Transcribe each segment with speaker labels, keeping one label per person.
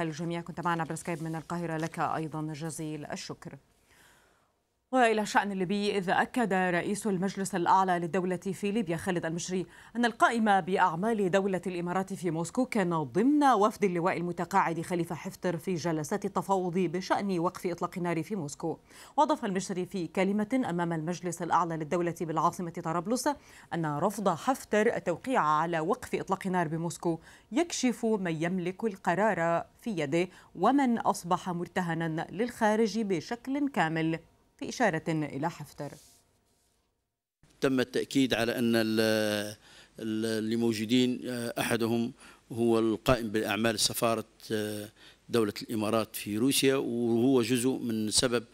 Speaker 1: الجميع كنت معنا برسكايب من القاهرة لك أيضا جزيل الشكر وإلى شان الليبي إذ أكد رئيس المجلس الأعلى للدولة في ليبيا خالد المشري أن القائمة بأعمال دولة الإمارات في موسكو كان ضمن وفد اللواء المتقاعد خليفة حفتر في جلسات التفاوض بشأن وقف إطلاق النار في موسكو وأضاف المشري في كلمة أمام المجلس الأعلى للدولة بالعاصمة طرابلس أن رفض حفتر التوقيع على وقف إطلاق نار بموسكو يكشف من يملك القرار في يده ومن أصبح مرتهنا للخارج بشكل كامل بإشارة إلى حفتر تم التأكيد على أن اللي موجودين آه، أحدهم هو القائم بالأعمال سفارة آه، دولة الإمارات في روسيا وهو جزء من سبب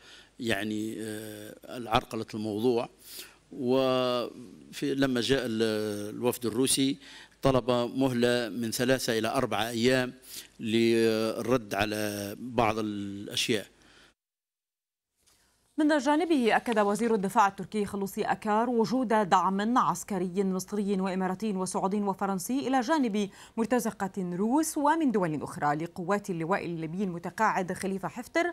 Speaker 1: يعني آه، العرقلة الموضوع وفي لما جاء الوفد الروسي طلب مهلة من ثلاثة إلى أربعة أيام للرد على بعض الأشياء من جانبه أكد وزير الدفاع التركي خلوصي أكار وجود دعم عسكري مصري وإماراتي وسعودي وفرنسي إلى جانب مرتزقة روس ومن دول أخرى لقوات اللواء الليبي المتقاعد خليفة حفتر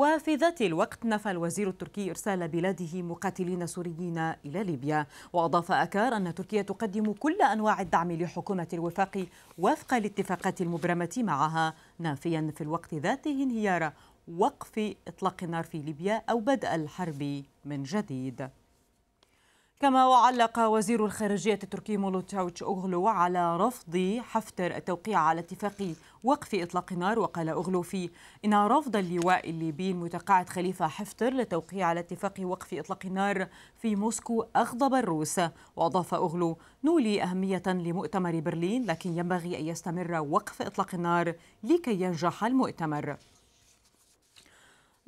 Speaker 1: وفي ذات الوقت نفى الوزير التركي إرسال بلاده مقاتلين سوريين إلى ليبيا وأضاف أكار أن تركيا تقدم كل أنواع الدعم لحكومة الوفاق وفق الاتفاقات المبرمة معها نافيا في الوقت ذاته انهيار وقف إطلاق النار في ليبيا أو بدء الحرب من جديد كما وعلق وزير الخارجية التركي مولوتاوتش أغلو على رفض حفتر التوقيع على اتفاق وقف إطلاق النار وقال أغلو في إن رفض اللواء الليبي المتقاعد خليفة حفتر للتوقيع على اتفاق وقف إطلاق النار في موسكو أغضب الروس وأضاف أغلو نولي أهمية لمؤتمر برلين لكن ينبغي أن يستمر وقف إطلاق النار لكي ينجح المؤتمر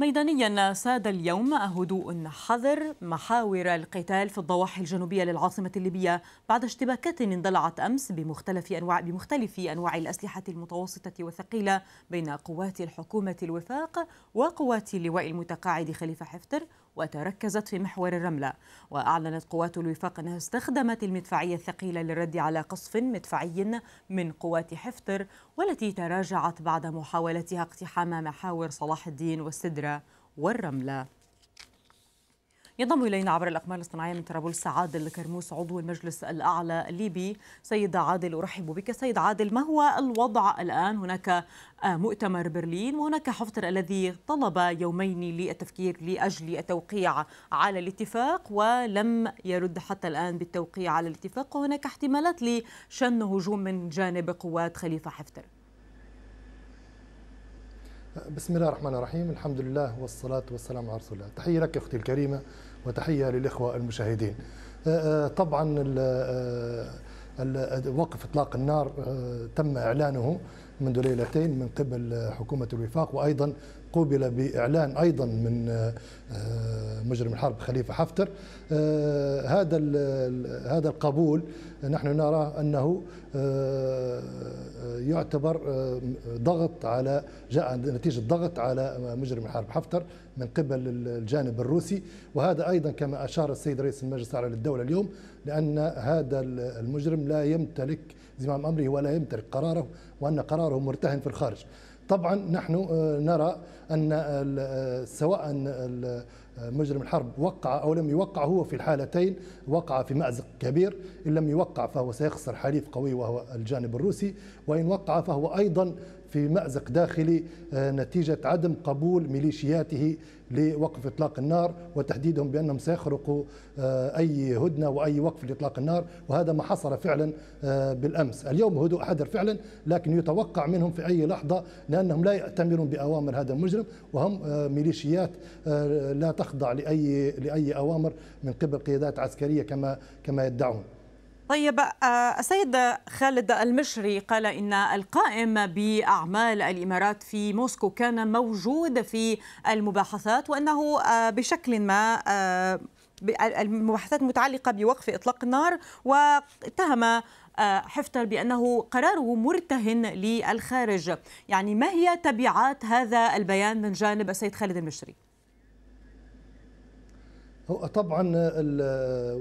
Speaker 1: ميدانيا ساد اليوم هدوء حذر محاور القتال في الضواحي الجنوبيه للعاصمه الليبيه بعد اشتباكات اندلعت امس بمختلف انواع بمختلف انواع الاسلحه المتوسطه والثقيله بين قوات الحكومه الوفاق وقوات اللواء المتقاعد خليفه حفتر وتركزت في محور الرملة وأعلنت قوات الوفاق أنها استخدمت المدفعية الثقيلة للرد على قصف مدفعي من قوات حفتر والتي تراجعت بعد محاولتها اقتحام محاور صلاح الدين والسدرة والرملة ينضم الينا عبر الاقمار الاصطناعيه من طرابلس عادل كرموس عضو المجلس الاعلى الليبي سيد عادل ارحب بك سيد عادل ما هو الوضع الان هناك مؤتمر برلين وهناك حفتر الذي طلب يومين للتفكير لاجل التوقيع على الاتفاق ولم يرد حتى الان بالتوقيع على الاتفاق وهناك احتمالات لشن هجوم من جانب قوات خليفه حفتر
Speaker 2: بسم الله الرحمن الرحيم الحمد لله والصلاة والسلام على رسول الله تحية لك أختي الكريمة وتحية للإخوة المشاهدين آه، آه، طبعا آه، وقف إطلاق النار تم إعلانه منذ ليلتين من قبل حكومة الوفاق وأيضا قوبل باعلان ايضا من آه، مجرم الحرب خليفه حفتر آه، هذا هذا القبول نحن نرى انه آه، يعتبر ضغط على جاء نتيجه ضغط على مجرم الحرب حفتر من قبل الجانب الروسي وهذا ايضا كما اشار السيد رئيس المجلس الاعلى للدوله اليوم لان هذا المجرم لا يمتلك زمام امره ولا يمتلك قراره وان قراره مرتهن في الخارج طبعا نحن آه، نرى أن آه، سواء آه، مجرم الحرب وقع أو لم يوقع هو في الحالتين وقع في مأزق كبير إن لم يوقع فهو سيخسر حليف قوي وهو الجانب الروسي وإن وقع فهو أيضا في مأزق داخلي آه، نتيجة عدم قبول ميليشياته لوقف إطلاق النار وتهديدهم بأنهم سيخرقوا آه، أي هدنة وأي وقف لإطلاق النار وهذا ما حصل فعلا آه، بالأمس اليوم هدوء حذر فعلا لكن يتوقع منهم في أي لحظة لأنهم لا يأتمرون بأوامر هذا المجرم وهم ميليشيات لا تخضع لأي لأي أوامر من قبل قيادات عسكرية كما كما يدعون
Speaker 1: طيب آه، السيد خالد المشري قال ان القائم باعمال الامارات في موسكو كان موجود في المباحثات وانه آه، بشكل ما آه، المباحثات متعلقه بوقف اطلاق النار واتهم حفتر بأنه قراره مرتهن للخارج يعني ما هي تبعات هذا البيان من جانب السيد خالد المشري؟
Speaker 2: هو طبعا آه،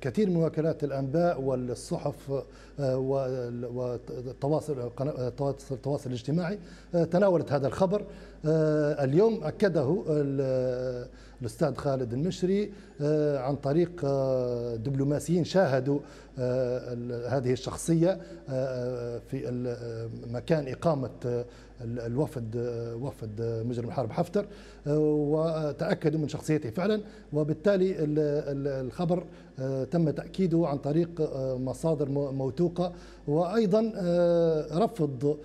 Speaker 2: كثير من وكالات الانباء والصحف آه، والتواصل التواصل الاجتماعي آه، تناولت هذا الخبر اليوم اكده الاستاذ خالد المشري عن طريق دبلوماسيين شاهدوا هذه الشخصية آه، آه، في آه، مكان إقامة الوفد وفد مجرم حرب حفتر وتأكدوا من شخصيته فعلا وبالتالي الخبر تم تأكيده عن طريق مصادر موثوقة وأيضا رفض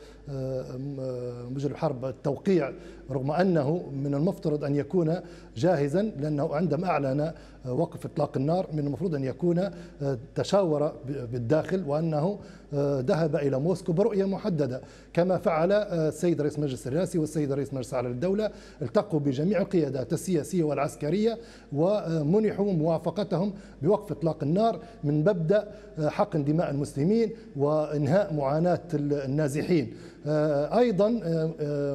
Speaker 2: مجرم حرب التوقيع رغم أنه من المفترض أن يكون جاهزا لأنه عندما أعلن وقف إطلاق النار من المفروض أن يكون تشاور الثورة بالداخل وأنه آه، ذهب إلى موسكو برؤية محددة كما فعل آه، السيد رئيس مجلس الرئاسي والسيد رئيس مجلس أعلى للدولة التقوا بجميع القيادات السياسية والعسكرية ومنحوا موافقتهم بوقف إطلاق النار من مبدأ آه، حقن دماء المسلمين وإنهاء معاناة النازحين ايضا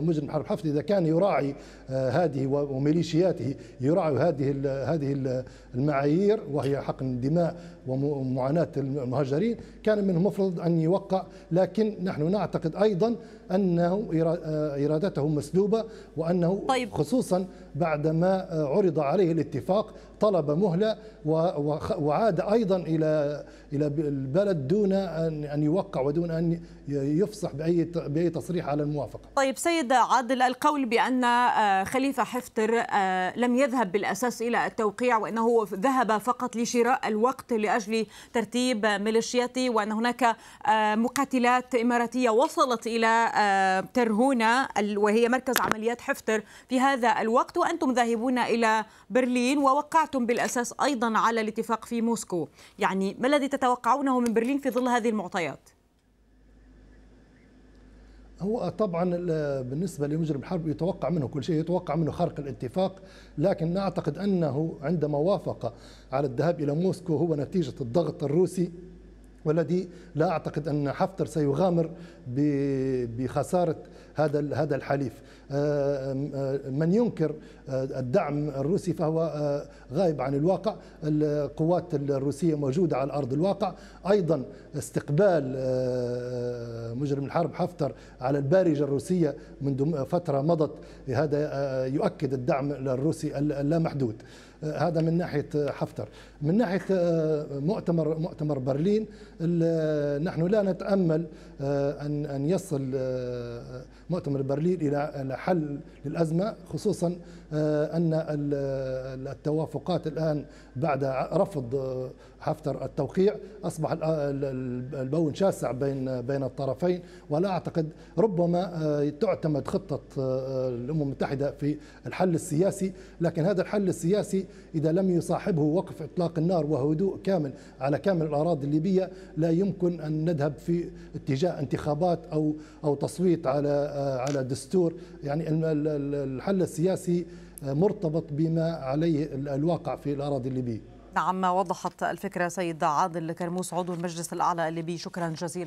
Speaker 2: مجرم حرب حفتي اذا كان يراعي هذه وميليشياته يراعي هذه هذه المعايير وهي حقن دماء ومعاناه المهاجرين كان من المفروض أن يوقع لكن نحن نعتقد أيضا أنه آه، إرادته مسلوبة وأنه طيب. خصوصا بعدما آه، عرض عليه الاتفاق طلب مهلة وعاد أيضا إلى إلى البلد دون أن يوقع ودون أن يفصح بأي بأي تصريح على الموافقة
Speaker 1: طيب سيد عادل القول بأن آه، خليفة حفتر لم يذهب بالأساس إلى التوقيع وأنه ذهب فقط لشراء الوقت لأجل ترتيب ميليشياتي وأن هناك مقاتلات إماراتية وصلت إلى ترهونة وهي مركز عمليات حفتر في هذا الوقت وأنتم ذاهبون إلى برلين ووقعتم بالأساس أيضا على الاتفاق في موسكو يعني ما الذي تتوقعونه من برلين في ظل هذه المعطيات؟
Speaker 2: هو طبعا بالنسبة لمجرم الحرب يتوقع منه كل شيء يتوقع منه خرق الاتفاق لكن نعتقد أنه عندما وافق على الذهاب إلى موسكو هو نتيجة الضغط الروسي والذي لا اعتقد ان حفتر سيغامر بخساره هذا هذا الحليف آه، آه، من ينكر آه، الدعم الروسي فهو غائب عن الواقع القوات الروسيه موجوده على ارض الواقع ايضا استقبال مجرم الحرب حفتر على البارجه الروسيه منذ فتره مضت هذا يؤكد الدعم الروسي اللامحدود آه، هذا من ناحيه آه، حفتر من ناحيه آه، مؤتمر مؤتمر برلين نحن لا نتامل ان ان يصل مؤتمر برلين الى حل للازمه خصوصا ان التوافقات الان بعد رفض حفتر آه، التوقيع اصبح آه، البون شاسع بين آه، بين الطرفين ولا اعتقد ربما تعتمد خطه الامم المتحده في الحل السياسي لكن هذا الحل السياسي اذا لم يصاحبه وقف اطلاق النار وهدوء كامل على كامل الاراضي الليبيه لا يمكن ان نذهب في اتجاه انتخابات او او تصويت على على دستور يعني الحل السياسي مرتبط بما عليه الواقع في الأراضي الليبية
Speaker 1: نعم ما وضحت الفكرة سيد عادل كرموس عضو المجلس الأعلى الليبي شكرا جزيلا